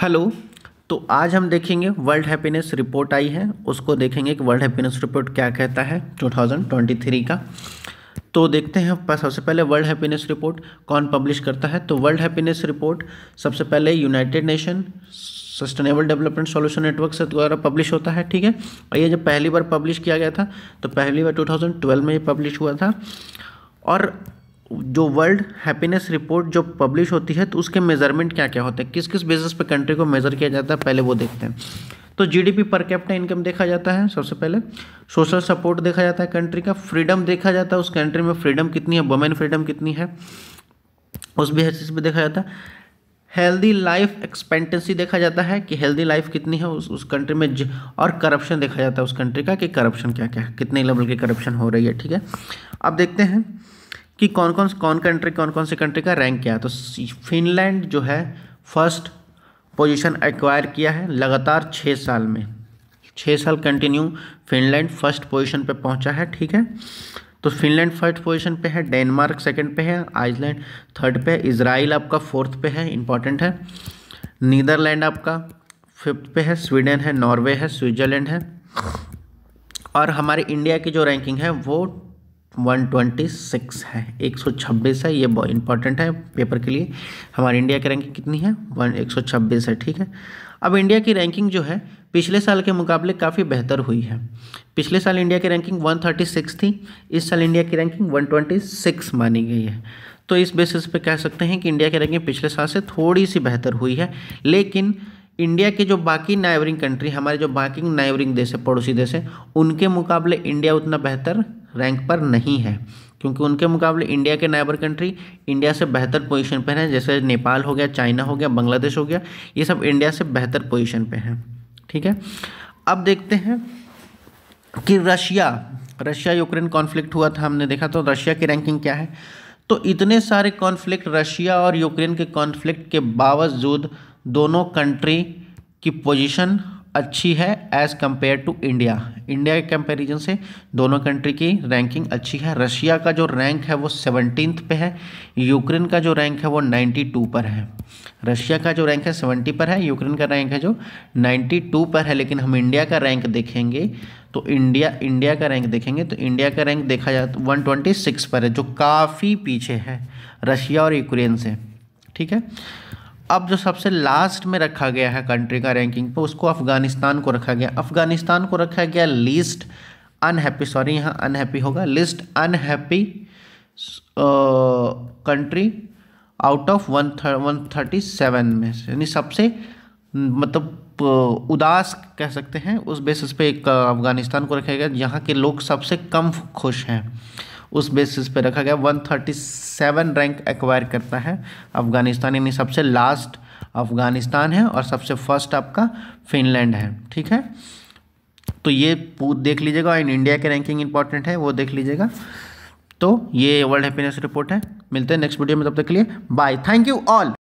hello तो आज हम देखेंगे वर्ल्ड हैप्पीनेस रिपोर्ट आई है उसको देखेंगे कि वर्ल्ड हैप्पीनेस रिपोर्ट क्या कहता है 2023 का तो देखते हैं सबसे पहले वर्ल्ड हैप्पीनेस रिपोर्ट कौन पब्लिश करता है तो वर्ल्ड हैप्पीनेस रिपोर्ट सबसे पहले United Nation Sustainable Development Solution Network से द्वारा पब्लिश होता है ठीक है और ये जब पहली बार पब्लिश किया गया था तो पहली बार 2012 में ये पब्लिश हुआ था और जो वर्ल्ड हैप्पीनेस रिपोर्ट जो पब्लिश होती है तो उसके मेजरमेंट क्या क्या होते हैं किस किस बेसिस पे कंट्री को मेजर किया जाता है पहले वो देखते हैं तो जीडीपी पर कैपिटा इनकम देखा जाता है सबसे पहले सोशल सपोर्ट देखा जाता है कंट्री का फ्रीडम देखा जाता है उस कंट्री में फ्रीडम कितनी है वुमेन फ्रीडम कितनी है उस भी चीज़ पर देखा जाता है हेल्दी लाइफ एक्सपेक्टेंसी देखा जाता है कि हेल्दी लाइफ कितनी है उस उस कंट्री में और करप्शन देखा जाता है उस कंट्री का कि करप्शन क्या क्या है कितने लेवल की करप्शन हो रही है ठीक है अब देखते हैं कि कौन कौन कौन कंट्री कौन कौन से कंट्री का रैंक क्या है तो फिनलैंड जो है फर्स्ट पोजीशन एक्वायर किया है लगातार छः साल में छः साल कंटिन्यू फिनलैंड फर्स्ट पोजीशन पे पहुंचा है ठीक है तो फिनलैंड फर्स्ट पोजीशन पे है डेनमार्क सेकंड पे है आइसलैंड थर्ड पे है इसराइल आपका फोर्थ पे है इंपॉर्टेंट है नीदरलैंड आपका फिफ्थ पे है स्वीडन है नॉर्वे है स्विट्जरलैंड है और हमारे इंडिया की जो रैंकिंग है वो 126 है 126 है ये बहुत इंपॉर्टेंट है पेपर के लिए हमारे इंडिया की रैंकिंग कितनी है वन एक है ठीक है अब इंडिया की रैंकिंग जो है पिछले साल के मुकाबले काफ़ी बेहतर हुई है पिछले साल इंडिया की रैंकिंग 136 थी इस साल इंडिया की रैंकिंग 126 मानी गई है तो इस बेसिस पे कह सकते हैं कि इंडिया की रैंकिंग पिछले साल से थोड़ी सी बेहतर हुई है लेकिन इंडिया के जो बाकी नाइबरिंग कंट्री हमारे जो बाकी नाइबरिंग देश है पड़ोसी देश है उनके मुकाबले इंडिया उतना बेहतर रैंक पर नहीं है क्योंकि उनके मुकाबले इंडिया के नाइबर कंट्री इंडिया से बेहतर पोजीशन पर हैं जैसे नेपाल हो गया चाइना हो गया बांग्लादेश हो गया ये सब इंडिया से बेहतर पोजीशन पे हैं ठीक है अब देखते हैं कि रशिया रशिया यूक्रेन कॉन्फ्लिक्ट हुआ था हमने देखा तो रशिया की रैंकिंग क्या है तो इतने सारे कॉन्फ्लिक्ट रशिया और यूक्रेन के कॉन्फ्लिक्ट के बावजूद दोनों कंट्री की पोजीशन अच्छी है as compare to India India के कंपेरिजन से दोनों कंट्री की रैंकिंग अच्छी है रशिया का जो रैंक है वो सेवनटीन्थ पे है यूक्रेन का जो रैंक है वो नाइन्टी टू पर है रशिया का जो रैंक है सेवेंटी पर है यूक्रेन का रैंक है जो नाइन्टी टू पर है लेकिन हम इंडिया का रैंक देखेंगे तो इंडिया इंडिया का रैंक देखेंगे तो इंडिया का रैंक देखा जाए तो वन ट्वेंटी सिक्स पर है जो काफ़ी पीछे है रशिया और यूक्रेन से ठीक है अब जो सबसे लास्ट में रखा गया है कंट्री का रैंकिंग पर उसको अफ़गानिस्तान को रखा गया अफ़गानिस्तान को रखा गया लिस्ट अनहैप्पी सॉरी यहाँ अनहैप्पी होगा list unhappy country out of one one thirty seven में से यानी सबसे मतलब uh, उदास कह सकते हैं उस बेसिस पे एक uh, अफ़गानिस्तान को रखा गया जहाँ के लोग सबसे कम खुश हैं उस बेसिस पे रखा गया 137 रैंक एक्वायर करता है अफगानिस्तान यानी सबसे लास्ट अफगानिस्तान है और सबसे फर्स्ट आपका फिनलैंड है ठीक है तो ये देख लीजिएगा इन इंडिया के रैंकिंग इंपॉर्टेंट है वो देख लीजिएगा तो ये वर्ल्ड हैप्पीनेस रिपोर्ट है मिलते हैं नेक्स्ट वीडियो में तब तक के लिए बाय थैंक यू ऑल